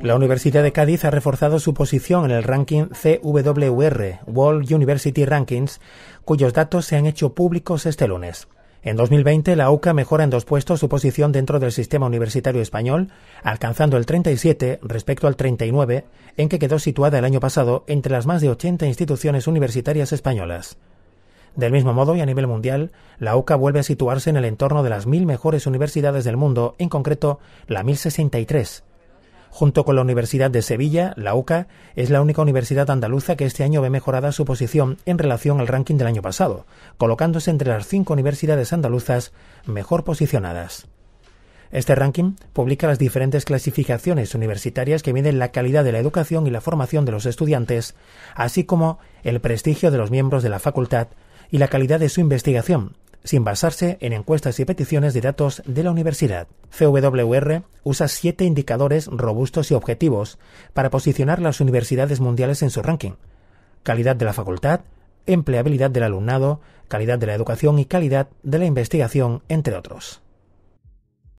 La Universidad de Cádiz ha reforzado su posición en el ranking CWR, World University Rankings, cuyos datos se han hecho públicos este lunes. En 2020, la UCA mejora en dos puestos su posición dentro del sistema universitario español, alcanzando el 37 respecto al 39, en que quedó situada el año pasado entre las más de 80 instituciones universitarias españolas. Del mismo modo y a nivel mundial, la UCA vuelve a situarse en el entorno de las mil mejores universidades del mundo, en concreto la 1063, Junto con la Universidad de Sevilla, la UCA es la única universidad andaluza que este año ve mejorada su posición en relación al ranking del año pasado, colocándose entre las cinco universidades andaluzas mejor posicionadas. Este ranking publica las diferentes clasificaciones universitarias que miden la calidad de la educación y la formación de los estudiantes, así como el prestigio de los miembros de la facultad y la calidad de su investigación, sin basarse en encuestas y peticiones de datos de la universidad. CWR usa siete indicadores robustos y objetivos para posicionar las universidades mundiales en su ranking. Calidad de la facultad, empleabilidad del alumnado, calidad de la educación y calidad de la investigación, entre otros.